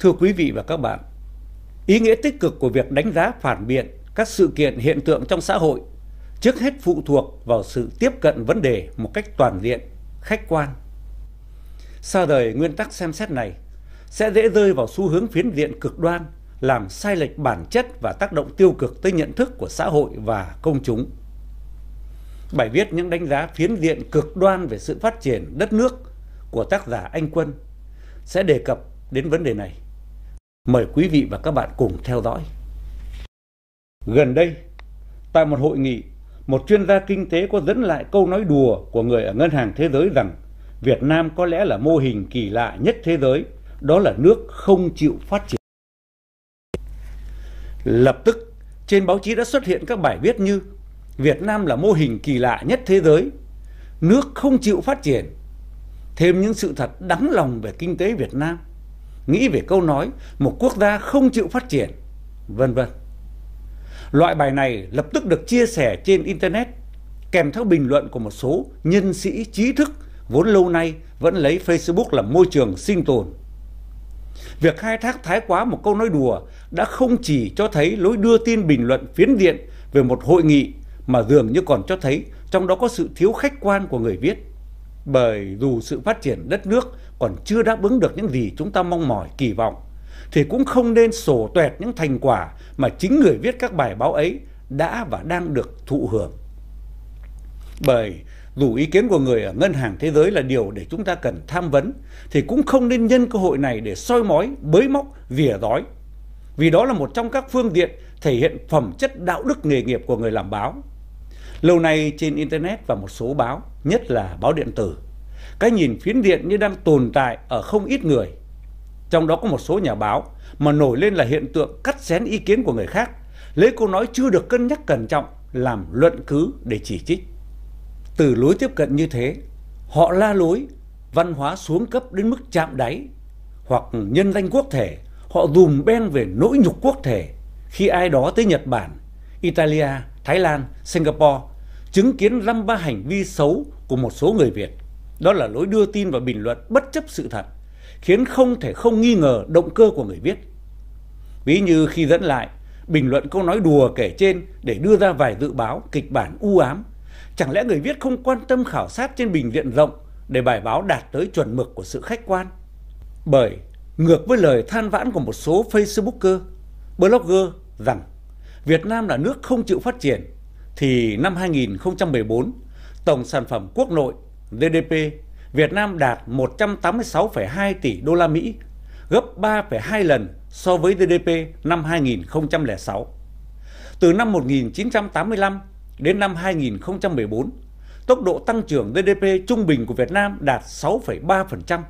thưa quý vị và các bạn ý nghĩa tích cực của việc đánh giá phản biện các sự kiện hiện tượng trong xã hội trước hết phụ thuộc vào sự tiếp cận vấn đề một cách toàn diện khách quan xa rời nguyên tắc xem xét này sẽ dễ rơi vào xu hướng phiến diện cực đoan làm sai lệch bản chất và tác động tiêu cực tới nhận thức của xã hội và công chúng bài viết những đánh giá phiến diện cực đoan về sự phát triển đất nước của tác giả anh quân sẽ đề cập đến vấn đề này Mời quý vị và các bạn cùng theo dõi. Gần đây, tại một hội nghị, một chuyên gia kinh tế có dẫn lại câu nói đùa của người ở Ngân hàng Thế giới rằng Việt Nam có lẽ là mô hình kỳ lạ nhất thế giới, đó là nước không chịu phát triển. Lập tức, trên báo chí đã xuất hiện các bài viết như Việt Nam là mô hình kỳ lạ nhất thế giới, nước không chịu phát triển, thêm những sự thật đắng lòng về kinh tế Việt Nam nghĩ về câu nói một quốc gia không chịu phát triển, vân vân. Loại bài này lập tức được chia sẻ trên Internet, kèm theo bình luận của một số nhân sĩ trí thức vốn lâu nay vẫn lấy Facebook làm môi trường sinh tồn. Việc khai thác thái quá một câu nói đùa đã không chỉ cho thấy lối đưa tin bình luận phiến diện về một hội nghị mà dường như còn cho thấy trong đó có sự thiếu khách quan của người viết bởi dù sự phát triển đất nước còn chưa đáp ứng được những gì chúng ta mong mỏi kỳ vọng thì cũng không nên sổ tuẹt những thành quả mà chính người viết các bài báo ấy đã và đang được thụ hưởng bởi dù ý kiến của người ở ngân hàng thế giới là điều để chúng ta cần tham vấn thì cũng không nên nhân cơ hội này để soi mói bới móc vỉa rói vì đó là một trong các phương diện thể hiện phẩm chất đạo đức nghề nghiệp của người làm báo lâu nay trên internet và một số báo nhất là báo điện tử cái nhìn phiến diện như đang tồn tại ở không ít người trong đó có một số nhà báo mà nổi lên là hiện tượng cắt xén ý kiến của người khác lấy câu nói chưa được cân nhắc cẩn trọng làm luận cứ để chỉ trích từ lối tiếp cận như thế họ la lối văn hóa xuống cấp đến mức chạm đáy hoặc nhân danh quốc thể họ dùm beng về nỗi nhục quốc thể khi ai đó tới nhật bản italia thái lan singapore chứng kiến răm ba hành vi xấu của một số người việt đó là lối đưa tin và bình luận bất chấp sự thật khiến không thể không nghi ngờ động cơ của người viết ví như khi dẫn lại bình luận câu nói đùa kể trên để đưa ra vài dự báo kịch bản u ám chẳng lẽ người viết không quan tâm khảo sát trên bình diện rộng để bài báo đạt tới chuẩn mực của sự khách quan bởi ngược với lời than vãn của một số facebooker blogger rằng việt nam là nước không chịu phát triển thì năm 2014 tổng sản phẩm quốc nội gdp việt nam đạt 186,2 tỷ đô la Mỹ, gấp 3,2 lần so với gdp năm 2006. từ năm 1985 đến năm 2014, tốc độ tăng trưởng GDP trung bình của Việt Nam đạt 6,3%.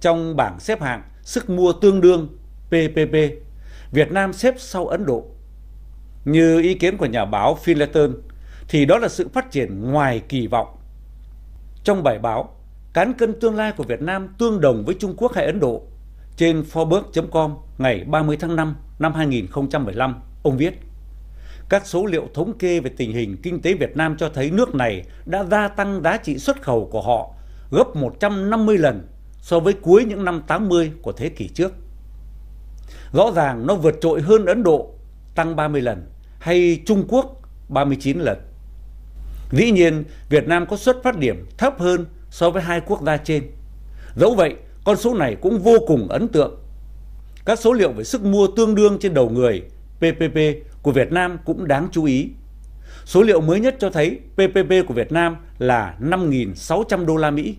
Trong bảng xếp hạng sức mua tương đương PPP, Việt Nam xếp sau Ấn Độ, như ý kiến của nhà báo phileton thì đó là sự phát triển ngoài kỳ vọng trong bài báo cán cân tương lai của việt nam tương đồng với trung quốc hay ấn độ trên forbes com ngày 30 tháng 5 năm 2015 ông viết các số liệu thống kê về tình hình kinh tế Việt Nam cho thấy nước này đã gia tăng giá trị xuất khẩu của họ gấp 150 lần so với cuối những năm 80 của thế kỷ trước. Rõ ràng nó vượt trội hơn Ấn Độ tăng ba mươi lần hay trung quốc ba mươi chín lần dĩ nhiên việt nam có xuất phát điểm thấp hơn so với hai quốc gia trên dẫu vậy con số này cũng vô cùng ấn tượng các số liệu về sức mua tương đương trên đầu người ppp của việt nam cũng đáng chú ý số liệu mới nhất cho thấy ppp của việt nam là 5.600 đô la mỹ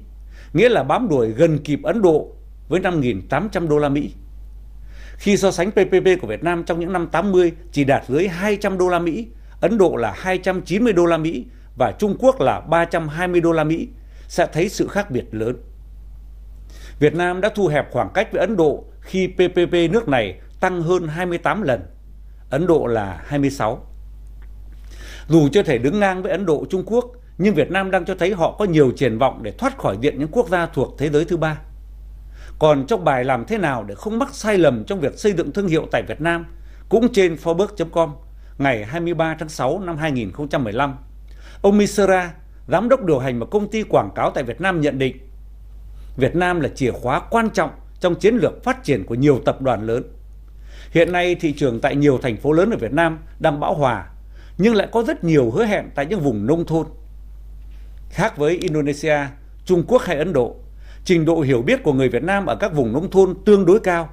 nghĩa là bám đuổi gần kịp ấn độ với 5.800 đô la mỹ khi so sánh PPP của Việt Nam trong những năm 80 chỉ đạt dưới 200 đô la Mỹ, Ấn Độ là 290 đô la Mỹ và Trung Quốc là 320 đô la Mỹ sẽ thấy sự khác biệt lớn. Việt Nam đã thu hẹp khoảng cách với Ấn Độ khi PPP nước này tăng hơn 28 lần. Ấn Độ là 26. Dù chưa thể đứng ngang với Ấn Độ, Trung Quốc, nhưng Việt Nam đang cho thấy họ có nhiều triển vọng để thoát khỏi diện những quốc gia thuộc thế giới thứ ba còn trong bài làm thế nào để không mắc sai lầm trong việc xây dựng thương hiệu tại việt nam cũng trên forbes com ngày 23 tháng 6 năm 2015 ông misera giám đốc điều hành một công ty quảng cáo tại việt nam nhận định việt nam là chìa khóa quan trọng trong chiến lược phát triển của nhiều tập đoàn lớn hiện nay thị trường tại nhiều thành phố lớn ở việt nam đang bão hòa nhưng lại có rất nhiều hứa hẹn tại những vùng nông thôn khác với indonesia trung quốc hay ấn độ trình độ hiểu biết của người việt nam ở các vùng nông thôn tương đối cao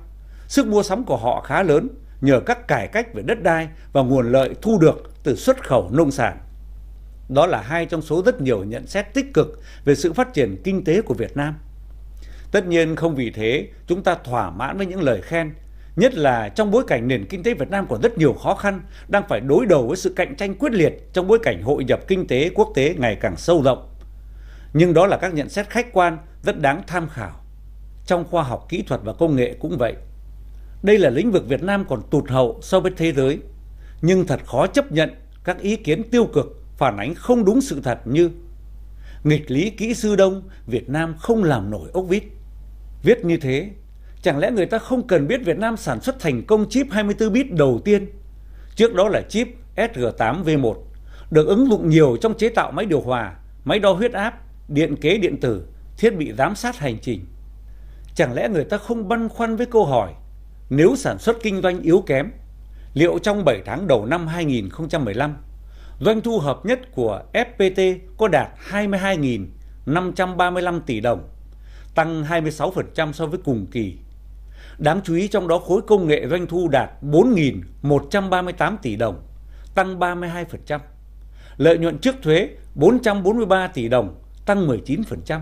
sức mua sắm của họ khá lớn nhờ các cải cách về đất đai và nguồn lợi thu được từ xuất khẩu nông sản đó là hai trong số rất nhiều nhận xét tích cực về sự phát triển kinh tế của việt nam tất nhiên không vì thế chúng ta thỏa mãn với những lời khen nhất là trong bối cảnh nền kinh tế việt nam còn rất nhiều khó khăn đang phải đối đầu với sự cạnh tranh quyết liệt trong bối cảnh hội nhập kinh tế quốc tế ngày càng sâu rộng nhưng đó là các nhận xét khách quan rất đáng tham khảo trong khoa học kỹ thuật và công nghệ cũng vậy đây là lĩnh vực việt nam còn tụt hậu so với thế giới nhưng thật khó chấp nhận các ý kiến tiêu cực phản ánh không đúng sự thật như nghịch lý kỹ sư đông việt nam không làm nổi ốc vít viết như thế chẳng lẽ người ta không cần biết việt nam sản xuất thành công chip 24 bit đầu tiên trước đó là chip sg8 v1 được ứng dụng nhiều trong chế tạo máy điều hòa máy đo huyết áp điện kế điện tử thiết bị giám sát hành trình chẳng lẽ người ta không băn khoăn với câu hỏi nếu sản xuất kinh doanh yếu kém liệu trong 7 tháng đầu năm 2015 doanh thu hợp nhất của FPT có đạt 22.535 tỷ đồng tăng 26% so với cùng kỳ Đáng chú ý trong đó khối công nghệ doanh thu đạt 4.138 tỷ đồng, tăng 32%. Lợi nhuận trước thuế 443 tỷ đồng, tăng 19%.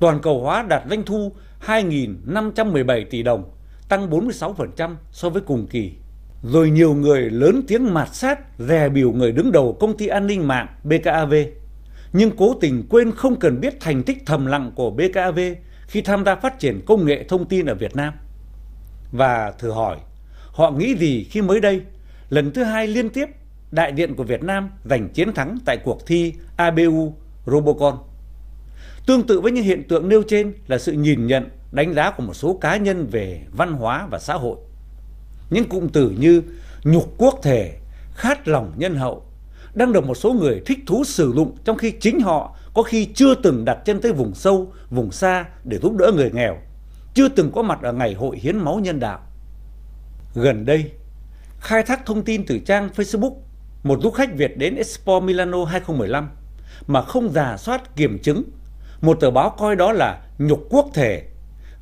Toàn cầu hóa đạt doanh thu 2.517 tỷ đồng, tăng 46% so với cùng kỳ. Rồi nhiều người lớn tiếng mạt sát, rè biểu người đứng đầu công ty an ninh mạng BKAV, nhưng cố tình quên không cần biết thành tích thầm lặng của BKAV khi tham gia phát triển công nghệ thông tin ở Việt Nam. Và thử hỏi, họ nghĩ gì khi mới đây, lần thứ hai liên tiếp, Đại diện của Việt Nam giành chiến thắng tại cuộc thi ABU robocon tương tự với những hiện tượng nêu trên là sự nhìn nhận đánh giá của một số cá nhân về văn hóa và xã hội những cụm từ như nhục quốc thể khát lòng nhân hậu đang được một số người thích thú sử dụng trong khi chính họ có khi chưa từng đặt chân tới vùng sâu vùng xa để giúp đỡ người nghèo chưa từng có mặt ở ngày hội hiến máu nhân đạo gần đây khai thác thông tin từ trang facebook một du khách Việt đến Expo Milano 2015 mà không giả soát kiểm chứng một tờ báo coi đó là nhục quốc thể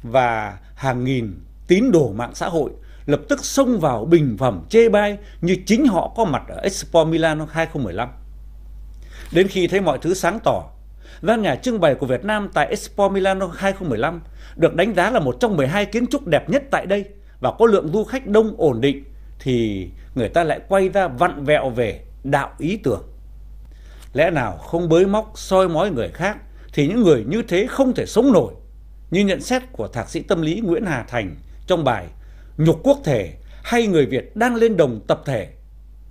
và hàng nghìn tín đồ mạng xã hội lập tức xông vào bình phẩm chê bai như chính họ có mặt ở Expo Milan 2015. Đến khi thấy mọi thứ sáng tỏ, gian nhà trưng bày của Việt Nam tại Expo Milan 2015 được đánh giá là một trong 12 kiến trúc đẹp nhất tại đây và có lượng du khách đông ổn định thì người ta lại quay ra vặn vẹo về đạo ý tưởng lẽ nào không bới móc soi mói người khác thì những người như thế không thể sống nổi như nhận xét của thạc sĩ tâm lý nguyễn hà thành trong bài nhục quốc thể hay người việt đang lên đồng tập thể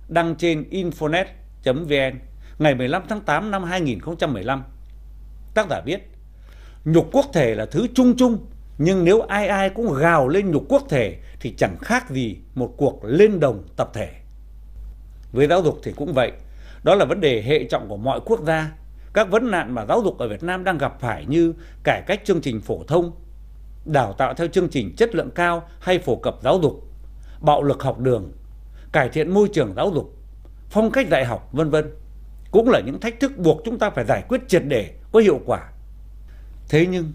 đăng trên infonet vn ngày 15 tháng 8 năm 2015 tác giả viết nhục quốc thể là thứ chung chung nhưng nếu ai ai cũng gào lên nhục quốc thể thì chẳng khác gì một cuộc lên đồng tập thể với giáo dục thì cũng vậy đó là vấn đề hệ trọng của mọi quốc gia các vấn nạn mà giáo dục ở việt nam đang gặp phải như cải cách chương trình phổ thông đào tạo theo chương trình chất lượng cao hay phổ cập giáo dục bạo lực học đường cải thiện môi trường giáo dục phong cách dạy học vân vân cũng là những thách thức buộc chúng ta phải giải quyết triệt để có hiệu quả thế nhưng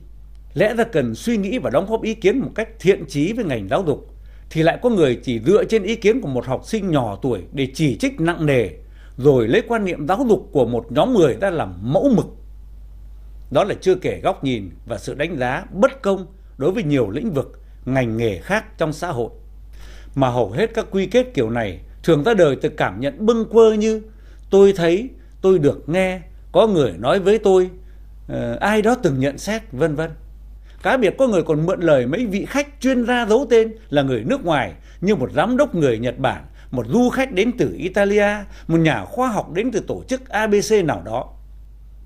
lẽ ra cần suy nghĩ và đóng góp ý kiến một cách thiện trí với ngành giáo dục thì lại có người chỉ dựa trên ý kiến của một học sinh nhỏ tuổi để chỉ trích nặng nề rồi lấy quan niệm giáo dục của một nhóm người đã làm mẫu mực đó là chưa kể góc nhìn và sự đánh giá bất công đối với nhiều lĩnh vực ngành nghề khác trong xã hội mà hầu hết các quy kết kiểu này thường ra đời từ cảm nhận bưng quơ như tôi thấy tôi được nghe có người nói với tôi uh, ai đó từng nhận xét vân vân cá biệt có người còn mượn lời mấy vị khách chuyên gia giấu tên là người nước ngoài như một giám đốc người nhật bản một du khách đến từ italia một nhà khoa học đến từ tổ chức abc nào đó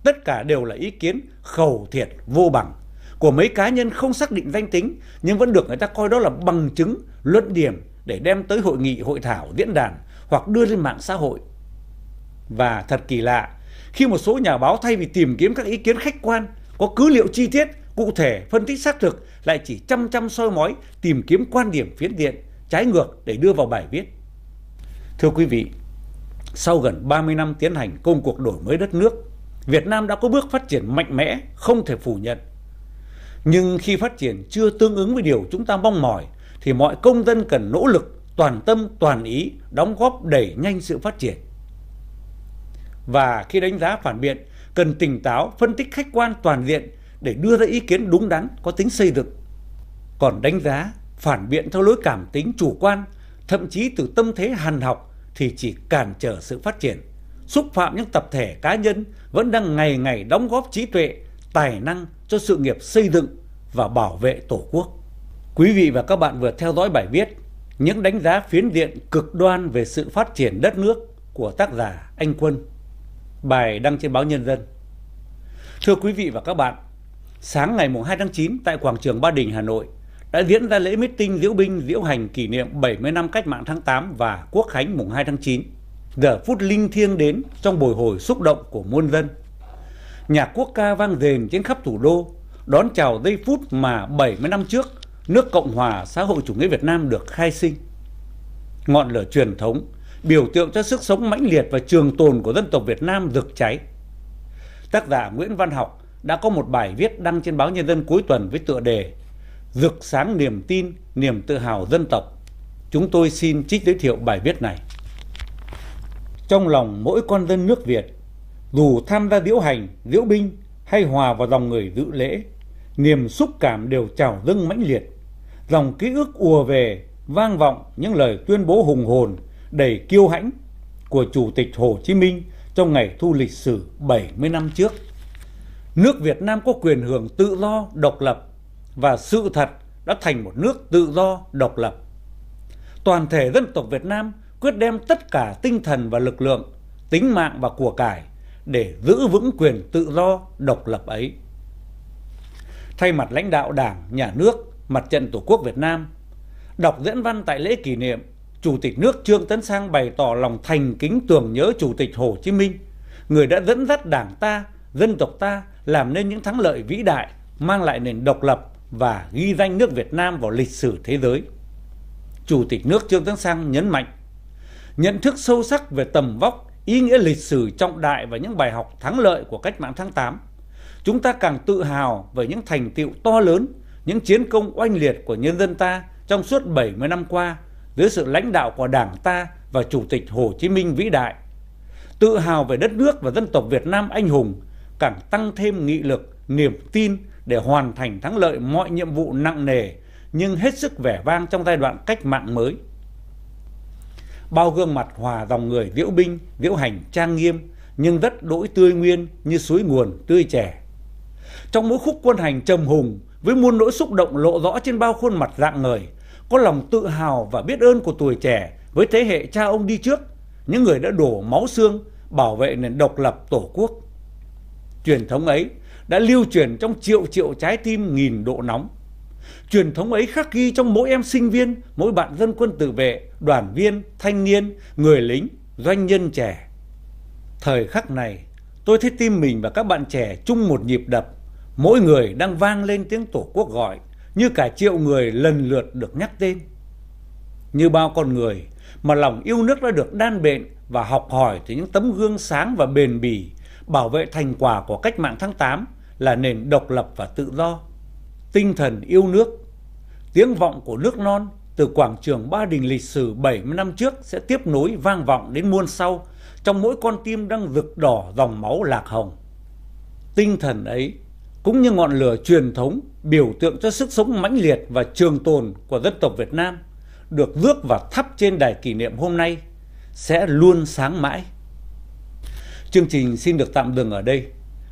tất cả đều là ý kiến khẩu thiệt vô bằng của mấy cá nhân không xác định danh tính nhưng vẫn được người ta coi đó là bằng chứng luận điểm để đem tới hội nghị hội thảo diễn đàn hoặc đưa lên mạng xã hội và thật kỳ lạ khi một số nhà báo thay vì tìm kiếm các ý kiến khách quan có cứ liệu chi tiết cụ thể phân tích xác thực lại chỉ chăm chăm soi mói tìm kiếm quan điểm phiến diện trái ngược để đưa vào bài viết thưa quý vị sau gần ba mươi năm tiến hành công cuộc đổi mới đất nước việt nam đã có bước phát triển mạnh mẽ không thể phủ nhận nhưng khi phát triển chưa tương ứng với điều chúng ta mong mỏi thì mọi công dân cần nỗ lực toàn tâm toàn ý đóng góp đẩy nhanh sự phát triển và khi đánh giá phản biện cần tỉnh táo phân tích khách quan toàn diện để đưa ra ý kiến đúng đắn có tính xây dựng còn đánh giá phản biện theo lối cảm tính chủ quan thậm chí từ tâm thế hàn học thì chỉ cản trở sự phát triển xúc phạm những tập thể cá nhân vẫn đang ngày ngày đóng góp trí tuệ tài năng cho sự nghiệp xây dựng và bảo vệ tổ quốc quý vị và các bạn vừa theo dõi bài viết những đánh giá phiến diện cực đoan về sự phát triển đất nước của tác giả anh quân bài đăng trên báo nhân dân thưa quý vị và các bạn sáng ngày 2 tháng 9 tại quảng trường ba đình hà nội đã diễn ra lễ meeting diễu binh diễu hành kỷ niệm 70 năm cách mạng tháng 8 và quốc khánh mùng 2 tháng 9. Giờ phút linh thiêng đến trong bồi hồi xúc động của muôn dân. Nhạc quốc ca vang rền trên khắp thủ đô, đón chào giây phút mà 70 năm trước nước Cộng hòa xã hội chủ nghĩa Việt Nam được khai sinh. Ngọn lửa truyền thống biểu tượng cho sức sống mãnh liệt và trường tồn của dân tộc Việt Nam rực cháy. Tác giả Nguyễn Văn Học đã có một bài viết đăng trên báo Nhân dân cuối tuần với tựa đề rực sáng niềm tin niềm tự hào dân tộc chúng tôi xin trích giới thiệu bài viết này trong lòng mỗi con dân nước việt dù tham gia diễu hành diễu binh hay hòa vào dòng người dự lễ niềm xúc cảm đều trào dâng mãnh liệt dòng ký ức ùa về vang vọng những lời tuyên bố hùng hồn đầy kiêu hãnh của chủ tịch hồ chí minh trong ngày thu lịch sử 70 năm trước nước việt nam có quyền hưởng tự do độc lập và sự thật đã thành một nước tự do độc lập toàn thể dân tộc việt nam quyết đem tất cả tinh thần và lực lượng tính mạng và của cải để giữ vững quyền tự do độc lập ấy thay mặt lãnh đạo đảng nhà nước mặt trận tổ quốc việt nam đọc diễn văn tại lễ kỷ niệm chủ tịch nước trương tấn sang bày tỏ lòng thành kính tưởng nhớ chủ tịch hồ chí minh người đã dẫn dắt đảng ta dân tộc ta làm nên những thắng lợi vĩ đại mang lại nền độc lập và ghi danh nước Việt Nam vào lịch sử thế giới. Chủ tịch nước Trương Tấn Sang nhấn mạnh, nhận thức sâu sắc về tầm vóc, ý nghĩa lịch sử trọng đại và những bài học thắng lợi của cách mạng tháng 8, chúng ta càng tự hào về những thành tựu to lớn, những chiến công oanh liệt của nhân dân ta trong suốt 70 năm qua dưới sự lãnh đạo của Đảng ta và Chủ tịch Hồ Chí Minh vĩ đại. Tự hào về đất nước và dân tộc Việt Nam anh hùng càng tăng thêm nghị lực, niềm tin để hoàn thành thắng lợi mọi nhiệm vụ nặng nề nhưng hết sức vẻ vang trong giai đoạn cách mạng mới bao gương mặt hòa dòng người diễu binh diễu hành trang nghiêm nhưng rất đỗi tươi nguyên như suối nguồn tươi trẻ trong mỗi khúc quân hành trầm hùng với muôn nỗi xúc động lộ rõ trên bao khuôn mặt dạng người có lòng tự hào và biết ơn của tuổi trẻ với thế hệ cha ông đi trước những người đã đổ máu xương bảo vệ nền độc lập tổ quốc truyền thống ấy đã lưu truyền trong triệu triệu trái tim nghìn độ nóng truyền thống ấy khắc ghi trong mỗi em sinh viên mỗi bạn dân quân tự vệ đoàn viên thanh niên người lính doanh nhân trẻ thời khắc này tôi thấy tim mình và các bạn trẻ chung một nhịp đập mỗi người đang vang lên tiếng tổ quốc gọi như cả triệu người lần lượt được nhắc tên như bao con người mà lòng yêu nước đã được đan bệnh và học hỏi từ những tấm gương sáng và bền bỉ bảo vệ thành quả của cách mạng tháng 8 là nền độc lập và tự do tinh thần yêu nước tiếng vọng của nước non từ quảng trường Ba Đình lịch sử 70 năm trước sẽ tiếp nối vang vọng đến muôn sau trong mỗi con tim đang rực đỏ dòng máu lạc hồng. Tinh thần ấy cũng như ngọn lửa truyền thống biểu tượng cho sức sống mãnh liệt và trường tồn của dân tộc Việt Nam được rước và thắp trên đài kỷ niệm hôm nay sẽ luôn sáng mãi. Chương trình xin được tạm dừng ở đây